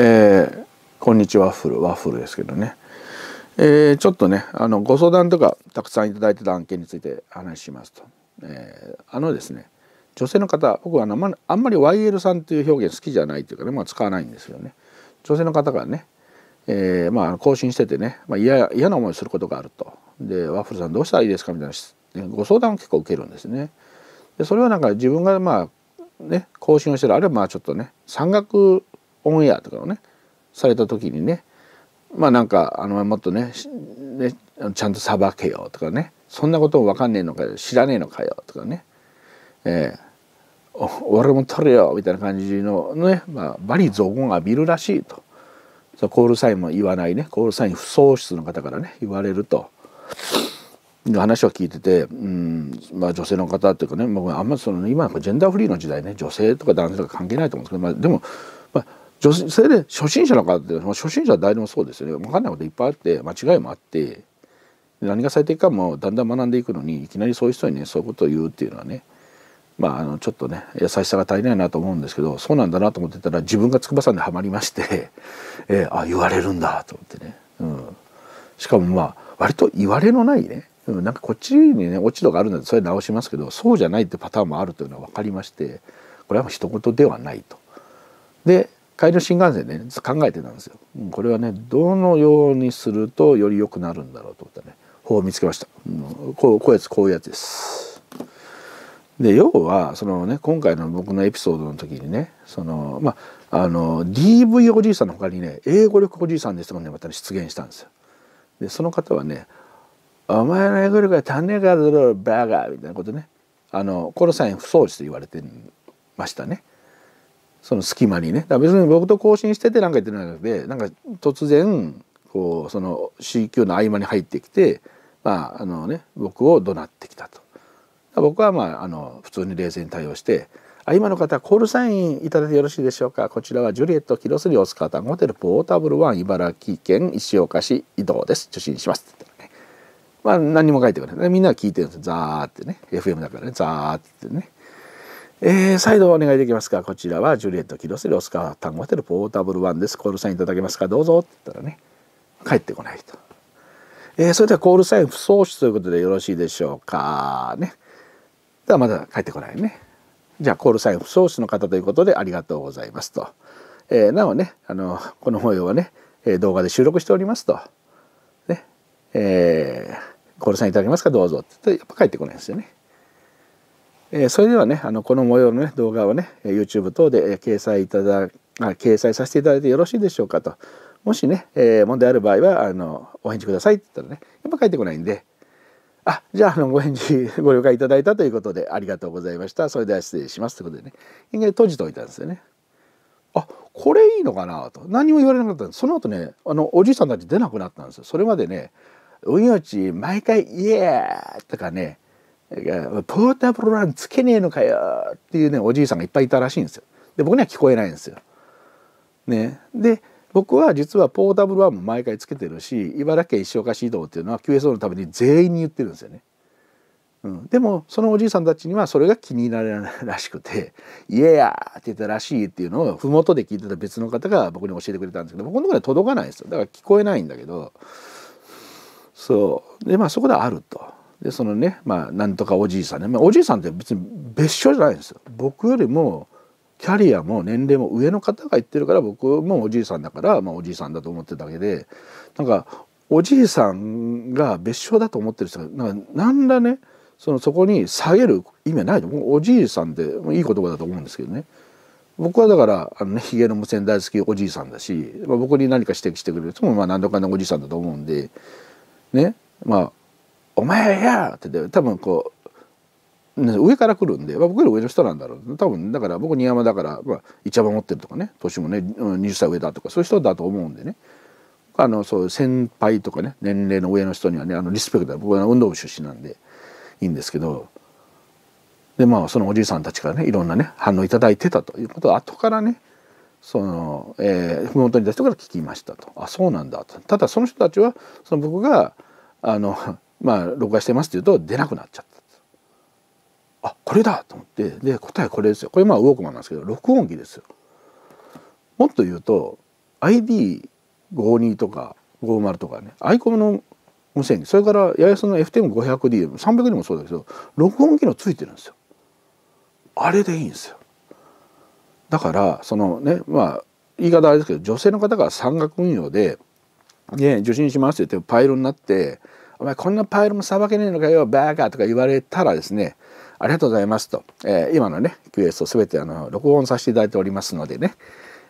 えー、こんにちはワッフルワッフルですけどね、えー、ちょっとねあのご相談とかたくさんいただいてた案件について話しますと、えー、あのですね女性の方僕はあんまあんまり YL さんという表現好きじゃないというかね、まあ、使わないんですよね女性の方がね、えー、まあ更新しててね、まあ、嫌な思いすることがあるとでワッフルさんどうしたらいいですかみたいなご相談を結構受けるんですねでそれはなんか自分がまあね更新をしてるあるいはまあちょっとね山岳オンエアとかをねされた時にねまあなんかあのもっとねねちゃんとさばけよとかねそんなことも分かんねえのかよ知らねえのかよとかね、えー、俺も取れよみたいな感じのね、まあ、バリ雑言浴びるらしいとそコールサインも言わないねコールサイン不喪失の方からね言われると。話を聞いてて、うんまあ、女性の方っていうかね、まあ、あんまりその今のジェンダーフリーの時代ね女性とか男性とか関係ないと思うんですけど、まあ、でも女性で初心者の方って、初心者は誰でもそうですよね分かんないこといっぱいあって間違いもあって何が最適かもだんだん学んでいくのにいきなりそういう人にねそういうことを言うっていうのはねまあ、あのちょっとね優しさが足りないなと思うんですけどそうなんだなと思ってたら自分が筑波山ではまりまして、えー、あ言われるんだと思ってね、うん、しかもまあ割と言われのないね、うん、なんかこっちにね落ち度があるのでそれ直しますけどそうじゃないってパターンもあるというのは分かりましてこれは一言ではないと。で帰りの新幹線で、ね、考えてたんですよ、うん、これはねどのようにするとより良くなるんだろうと思ったね方を見つけました、うん、こうこうやつこういうやつですで要はそのね今回の僕のエピソードの時にねそのまああの DV おじいさんのほかにね英語力おじいさんですもんねまた、ね、出現したんですよでその方はね「お前の英語力は足んねえかだろバーガー」みたいなことねあのこのン不掃除と言われてましたねその隙間にねだから別に僕と交信してて何か言ってないのでなんか突然こうその CQ の合間に入ってきて、まああのね、僕を怒鳴ってきたと。僕はまああの普通に冷静に対応して「あ今の方コールサインいただいてよろしいでしょうかこちらはジュリエット・キロスリオスカータンホテルポータブルワン茨城県石岡市移動です受信します」って言ったらねまあ何も書いてくれないみんなは聞いてるんですザーってね FM だからねザーってねえー、再度お願いできますかこちらはジュリエット・キロセリオスカー・タンゴテル・ポータブル・ワンですコールサインいただけますかどうぞって言ったらね帰ってこないと、えー、それではコールサイン不送出ということでよろしいでしょうかねではまだ帰ってこないねじゃあコールサイン不送出の方ということでありがとうございますと、えー、なおねあのこの模様はね動画で収録しておりますとねえー、コールサインいただけますかどうぞって言ってやっぱ帰ってこないんですよねえそれではねあのこの模様の、ね、動画をね YouTube 等で掲載いただ掲載させていただいてよろしいでしょうかともしね、え問題ある場合はあのお返事くださいって言ったらねやっぱ返ってこないんであじゃああのご返事 ご了解いただいたということでありがとうございましたそれでは失礼しますということでね一回閉じておいたんですよね。あこれいいのかなと何も言われなかったんですその後ねあのおじいさんたち出なくなったんですよ。それまでね「運用地毎回イエー!」とかねポータブルランつけねえのかよっていうねおじいさんがいっぱいいたらしいんですよ。で僕には聞こえないんですよ。ね、で僕は実はポータブルランも毎回つけてるし茨城県石岡市移動っていうのは QSO のために全員に言ってるんですよね。うん、でもそのおじいさんたちにはそれが気に入られないらしくて「イエや!」って言ったらしいっていうのを麓で聞いてた別の方が僕に教えてくれたんですけど僕のところには届かないですよだから聞こえないんだけどそうでまあそこであると。でそのねまあなんとかおじいさんね、まあ、おじいさんって別に別所じゃないんですよ僕よりもキャリアも年齢も上の方が言ってるから僕もおじいさんだから、まあ、おじいさんだと思ってるだけでなんかおじいさんが別所だと思ってる人がなんか何らねそのそこに下げる意味はないと思うおじいさんっていい言葉だと思うんですけどね僕はだからあの、ね、ヒゲの無線大好きおじいさんだし、まあ、僕に何か指摘してくれる人もまあ何度かのおじいさんだと思うんでねまあお前や!」って言って多分こう上から来るんで、まあ、僕より上の人なんだろう多分だから僕新山だから、まあ、一山持ってるとかね年もね20歳上だとかそういう人だと思うんでねあのそう先輩とかね年齢の上の人にはねあのリスペクト僕は運動部出身なんでいいんですけど。でまあそのおじいさんたちからねいろんなね反応いただいてたということを後からねその、えー、麓にいた人から聞きましたとあそうなんだとただその人たちはその僕があのまあ録画してますって言うと出なくなっちゃったあこれだと思ってで答えこれですよこれまあウォークマンなんですけど録音機ですよもっと言うと ID52 とか50とかねアイコムの無線機それから八重洲の FTM500D300 にもそうだけど録音機能ついてるんですよあれでいいんですよだからそのねまあ言い方あれですけど女性の方が山岳運用で、ね、受信しますって言ってパイロになってお前こんなパイルもさばけねえのかよバーガーとか言われたらですねありがとうございますと、えー、今のね QS を全てあの録音させていただいておりますのでね、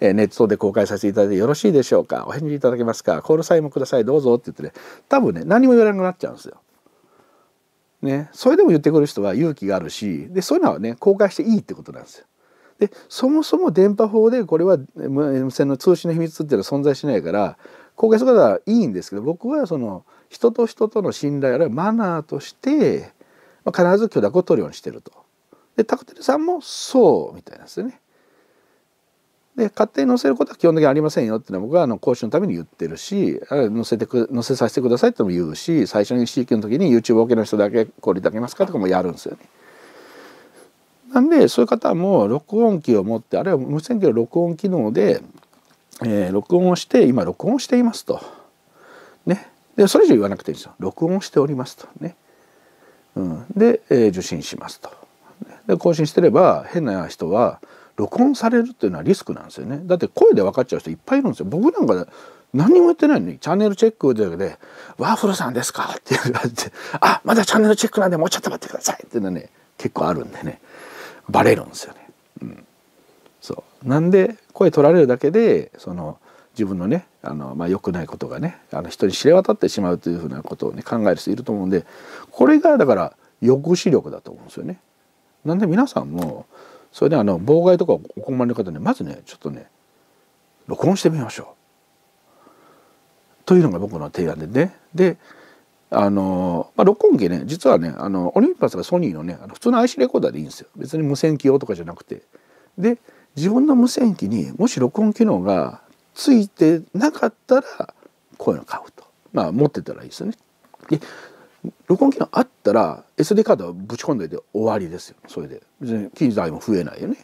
えー、ネットで公開させていただいてよろしいでしょうかお返事いただけますかコールサインもくださいどうぞって言ってね多分ね何も言われなくなっちゃうんですよ。ね、それでも言ってくる人は勇気があるしでそういうのはね公開していいってことなんですよ。でそもそも電波法でこれは無線の通信の秘密っていうのは存在しないから公開することはいいんですけど僕はその。人と人との信頼あるいはマナーとして、まあ、必ず許諾を取るようにしてると。でタクテルさんもそうみたいなんですよね。で勝手に載せることは基本的にありませんよっていうのは僕はあの講師のために言ってるし載せてく載せさせてくださいっても言うし最初に C 域の時に YouTube OK の人だけこれいただけますかとかもやるんですよね。なんでそういう方も録音機を持ってあるいは無線機の録音機能で、えー、録音をして今録音していますと。ね。でそれ以上言わなくていいんですよ録音しておりますとね、うん、で、えー、受信しますとで更新してれば変な人は録音されるっていうのはリスクなんですよねだって声で分かっちゃう人いっぱいいるんですよ僕なんか何もやってないのにチャンネルチェックだけで「ワーフルさんですか?」って言われて「あまだチャンネルチェックなんでもうちょっと待ってください」っていうのはね結構あるんでねバレるんですよね。うん、そうなんで声取られるだけでその自分のねあの、まあ、良くないことがねあの人に知れ渡ってしまうというふうなことを、ね、考える人いると思うんでこれがだから抑止力だと思うんですよね。なんで皆さんもそれであの妨害とかお困りの方ねまずねちょっとね録音してみましょう。というのが僕の提案でね。であのまあ、録音機ね実はねあのオリンパスがソニーのねあの普通の IC レコーダーでいいんですよ別に無線機用とかじゃなくてで自分の無線機にもし録音機能がついてなかったらこういうの買うとまあ持ってたらいいですよね。で録音機能あったら SD カードはぶち込んでで終わりですよそれで別に機材も増えないよね。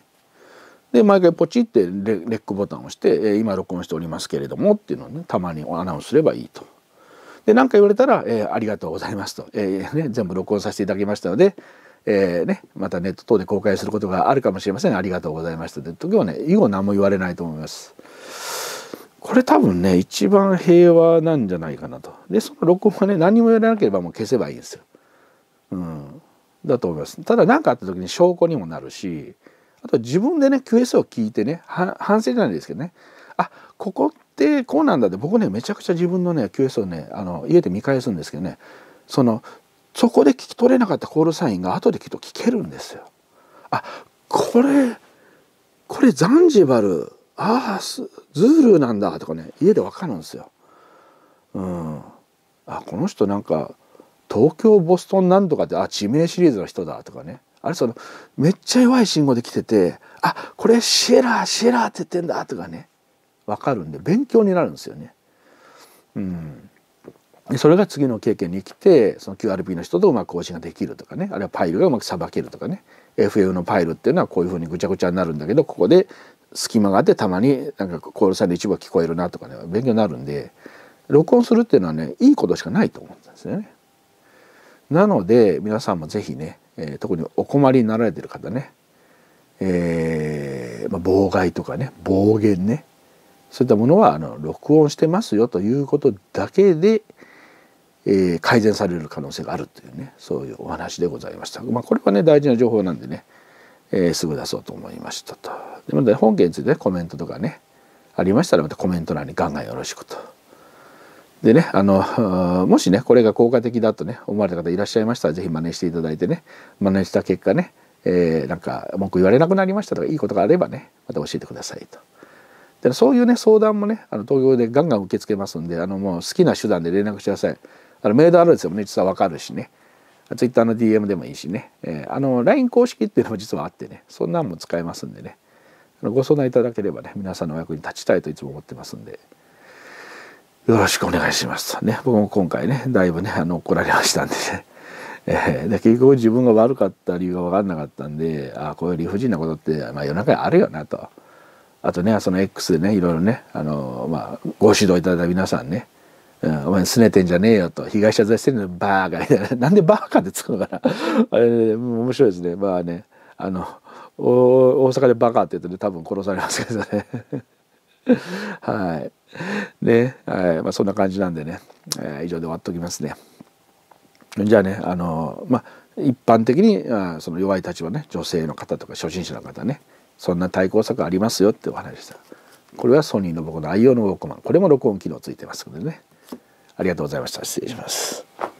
で毎回ポチってレックボタンを押して「今録音しておりますけれども」っていうのをねたまにアナウンスすればいいと。で何か言われたら、えー、ありがとうございます」と、えーね「全部録音させていただきましたので、えーね、またネット等で公開することがあるかもしれませんありがとうございました」って時はね以後何も言われないと思います。これ多分ね一番平和なんじゃないかなとでその録音はね何もやらなければもう消せばいいんですよ、うん、だと思いますただ何かあった時に証拠にもなるしあと自分でね QS を聞いてね反省じゃないですけどねあここってこうなんだって僕ねめちゃくちゃ自分のね QS をねあの家で見返すんですけどねそのそこで聞き取れなかったコールサインが後できっと聞けるんですよ。あこれこれザンジバルああズールなんだとかね家でわかるんですよ。うん、あこの人なんか東京ボストンなんとかってあ地名シリーズの人だとかねあれそのめっちゃ弱い信号で来ててあこれシエラーシエラーって言ってんだとかねわかるんで勉強になるんですよね。うん、それが次の経験に来きてその QRP の人とうまく更新ができるとかねあるいはパイルがうまくさばけるとかね FAU のパイルっていうのはこういうふうにぐちゃぐちゃになるんだけどここで隙間があってたまになんかコールサイン一部は聞こえるなとかね勉強になるんで録音するっていうのはねいいことしかないと思うんですよね。なので皆さんも是非ね、えー、特にお困りになられてる方ね、えー、まあ、妨害とかね暴言ねそういったものはあの録音してますよということだけで、えー、改善される可能性があるというねそういうお話でございました。まあ、これはね大事な情報なんでね、えすぐ出そうと思いましたと。で本件について、ね、コメントとかねありましたらまたコメント欄にガンガンよろしくと。でねあのもしねこれが効果的だとね思われた方いらっしゃいましたら是非真似していただいてね真似した結果ね、えー、なんか文句言われなくなりましたとかいいことがあればねまた教えてくださいと。でそういうね相談もねあの東京でガンガン受け付けますんであのもう好きな手段で連絡してください。あのメールアドレスもね実はわかるしね。ツイッターの DM でもいいしね、えー、あの LINE 公式っていうのも実はあってねそんなんも使えますんでねご相談いただければね皆さんのお役に立ちたいといつも思ってますんでよろしくお願いしますね僕も今回ねだいぶねあの怒られましたんでね、えー、で結局自分が悪かった理由が分かんなかったんでああこういう理不尽なことって、まあ、夜中にあるよなとあとねその X でねいろいろねあの、まあ、ご指導いただいた皆さんねうん、お前拗ねてんじゃねえよと被害者在してるのバーカみたいななんでバーカってつくのかな あれ、ね、面白いですねまあねあの大阪でバカって言うとね多分殺されますけどね はいね、はいまあ、そんな感じなんでね、えー、以上で終わっときますねじゃあねあのまあ一般的にあその弱い立場ね女性の方とか初心者の方ねそんな対抗策ありますよってお話でしたこれはソニーの僕の愛用のウォークマンこれも録音機能ついてますのでねありがとうございました失礼します